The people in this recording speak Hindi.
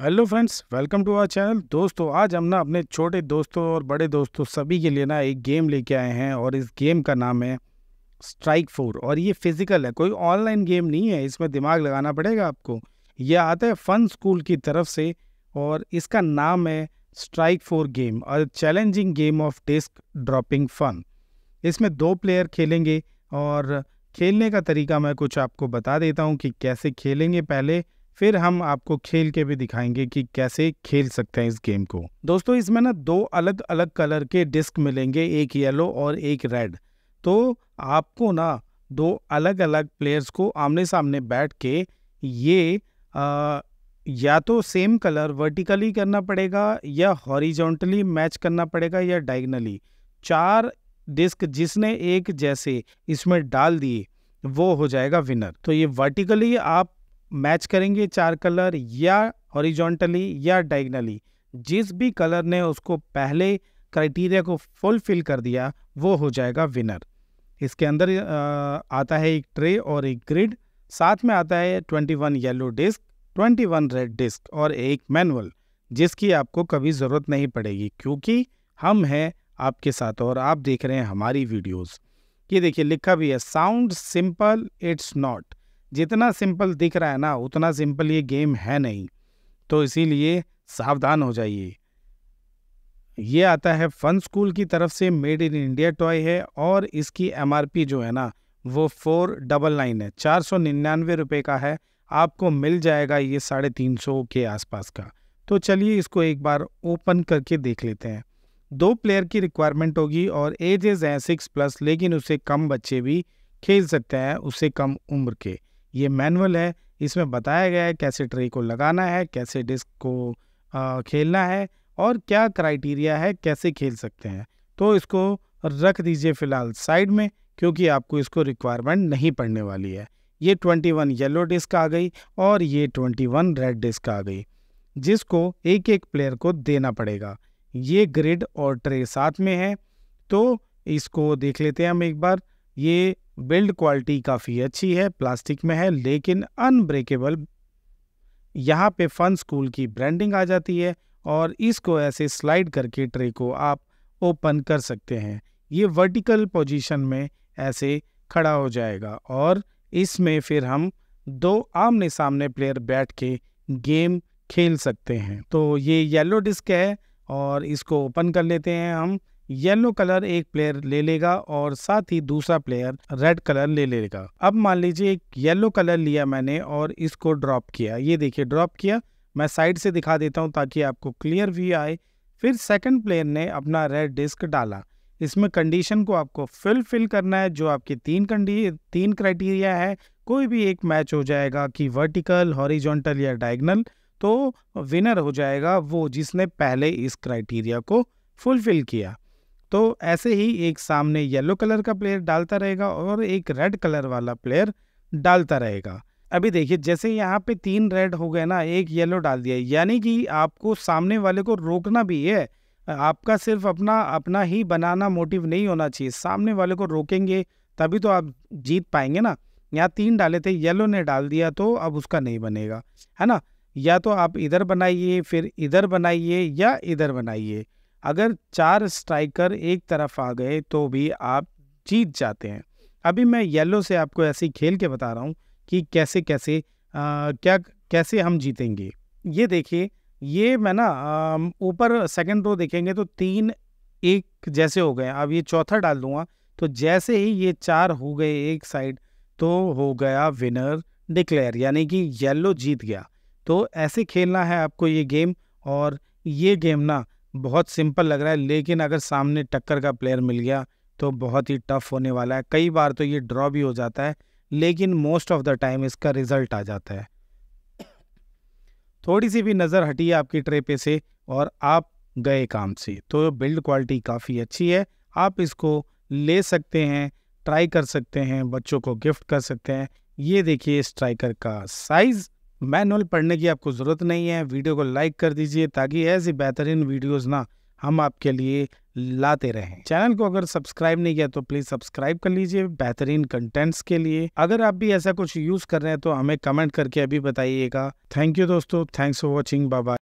hello friends welcome to our channel दोस्तों आज हम ना अपने छोटे दोस्तों और बड़े दोस्तों सभी के लिए ना एक गेम लेके आए हैं और इस गेम का नाम है स्ट्राइक फोर और ये फिज़िकल है कोई ऑनलाइन गेम नहीं है इसमें दिमाग लगाना पड़ेगा आपको यह आता है फन स्कूल की तरफ से और इसका नाम है स्ट्राइक फोर गेम और challenging game of disc dropping fun इसमें दो प्लेयर खेलेंगे और खेलने का तरीका मैं कुछ आपको बता देता हूँ कि कैसे खेलेंगे पहले फिर हम आपको खेल के भी दिखाएंगे कि कैसे खेल सकते हैं इस गेम को दोस्तों इसमें ना दो अलग अलग कलर के डिस्क मिलेंगे एक येलो और एक रेड तो आपको ना दो अलग अलग प्लेयर्स को आमने सामने बैठ के ये आ, या तो सेम कलर वर्टिकली करना पड़ेगा या हॉरिजॉन्टली मैच करना पड़ेगा या डाइगनली चार डिस्क जिसने एक जैसे इसमें डाल दिए वो हो जाएगा विनर तो ये वर्टिकली आप मैच करेंगे चार कलर या हॉरिजॉन्टली या डाइगनली जिस भी कलर ने उसको पहले क्राइटेरिया को फुलफिल कर दिया वो हो जाएगा विनर इसके अंदर आता है एक ट्रे और एक ग्रिड साथ में आता है 21 येलो डिस्क 21 रेड डिस्क और एक मैनुअल जिसकी आपको कभी ज़रूरत नहीं पड़ेगी क्योंकि हम हैं आपके साथ और आप देख रहे हैं हमारी वीडियोस ये देखिए लिखा भी है साउंड सिंपल इट्स नॉट जितना सिंपल दिख रहा है ना उतना सिंपल ये गेम है नहीं तो इसीलिए सावधान हो जाइए ये आता है फन स्कूल की तरफ से मेड इन इंडिया टॉय है और इसकी एम जो है ना वो फोर डबल नाइन है चार सौ निन्यानवे रुपये का है आपको मिल जाएगा ये साढ़े तीन सौ के आसपास का तो चलिए इसको एक बार ओपन करके देख लेते हैं दो प्लेयर की रिक्वायरमेंट होगी और एजेस हैं सिक्स प्लस लेकिन उससे कम बच्चे भी खेल सकते हैं उससे कम उम्र के ये मैनुअल है इसमें बताया गया है कैसे ट्रे को लगाना है कैसे डिस्क को आ, खेलना है और क्या क्राइटेरिया है कैसे खेल सकते हैं तो इसको रख दीजिए फ़िलहाल साइड में क्योंकि आपको इसको रिक्वायरमेंट नहीं पड़ने वाली है ये 21 येलो डिस्क आ गई और ये 21 रेड डिस्क आ गई जिसको एक एक प्लेयर को देना पड़ेगा ये ग्रिड और ट्रे साथ में है तो इसको देख लेते हैं हम एक बार ये बिल्ड क्वालिटी काफ़ी अच्छी है प्लास्टिक में है लेकिन अनब्रेकेबल यहाँ पे फन स्कूल की ब्रांडिंग आ जाती है और इसको ऐसे स्लाइड करके ट्रे को आप ओपन कर सकते हैं ये वर्टिकल पोजीशन में ऐसे खड़ा हो जाएगा और इसमें फिर हम दो आमने सामने प्लेयर बैठ के गेम खेल सकते हैं तो ये येलो डिस्क है और इसको ओपन कर लेते हैं हम येलो कलर एक प्लेयर ले लेगा और साथ ही दूसरा प्लेयर रेड कलर ले लेगा अब मान लीजिए एक येलो कलर लिया मैंने और इसको ड्रॉप किया ये देखिए ड्रॉप किया मैं साइड से दिखा देता हूँ ताकि आपको क्लियर व्यू आए फिर सेकंड प्लेयर ने अपना रेड डिस्क डाला इसमें कंडीशन को आपको फिल करना है जो आपके तीन कंडी तीन क्राइटेरिया है कोई भी एक मैच हो जाएगा कि वर्टिकल हॉरिजॉन्टल या डायगनल तो विनर हो जाएगा वो जिसने पहले इस क्राइटेरिया को फुलफिल किया तो ऐसे ही एक सामने येलो कलर का प्लेयर डालता रहेगा और एक रेड कलर वाला प्लेयर डालता रहेगा अभी देखिए जैसे यहाँ पे तीन रेड हो गए ना एक येलो डाल दिया यानी कि आपको सामने वाले को रोकना भी है आपका सिर्फ अपना अपना ही बनाना मोटिव नहीं होना चाहिए सामने वाले को रोकेंगे तभी तो आप जीत पाएंगे ना यहाँ तीन डाले थे येलो ने डाल दिया तो अब उसका नहीं बनेगा है ना या तो आप इधर बनाइए फिर इधर बनाइए या इधर बनाइए अगर चार स्ट्राइकर एक तरफ आ गए तो भी आप जीत जाते हैं अभी मैं येलो से आपको ऐसे खेल के बता रहा हूँ कि कैसे कैसे आ, क्या कैसे हम जीतेंगे ये देखिए ये मैं ना ऊपर सेकंड रो देखेंगे तो तीन एक जैसे हो गए अब ये चौथा डाल दूंगा तो जैसे ही ये चार हो गए एक साइड तो हो गया विनर डिक्लेयर यानी कि येलो जीत गया तो ऐसे खेलना है आपको ये गेम और ये गेम ना बहुत सिंपल लग रहा है लेकिन अगर सामने टक्कर का प्लेयर मिल गया तो बहुत ही टफ होने वाला है कई बार तो ये ड्रॉ भी हो जाता है लेकिन मोस्ट ऑफ द टाइम इसका रिजल्ट आ जाता है थोड़ी सी भी नज़र हटी आपकी ट्रे पे से और आप गए काम से तो बिल्ड क्वालिटी काफ़ी अच्छी है आप इसको ले सकते हैं ट्राई कर सकते हैं बच्चों को गिफ्ट कर सकते हैं ये देखिए स्ट्राइकर का साइज़ मैनुअल पढ़ने की आपको ज़रूरत नहीं है वीडियो को लाइक कर दीजिए ताकि ऐसी बेहतरीन वीडियोस ना हम आपके लिए लाते रहें चैनल को अगर सब्सक्राइब नहीं किया तो प्लीज सब्सक्राइब कर लीजिए बेहतरीन कंटेंट्स के लिए अगर आप भी ऐसा कुछ यूज कर रहे हैं तो हमें कमेंट करके अभी बताइएगा थैंक यू दोस्तों थैंक्स फॉर वॉचिंग बाबा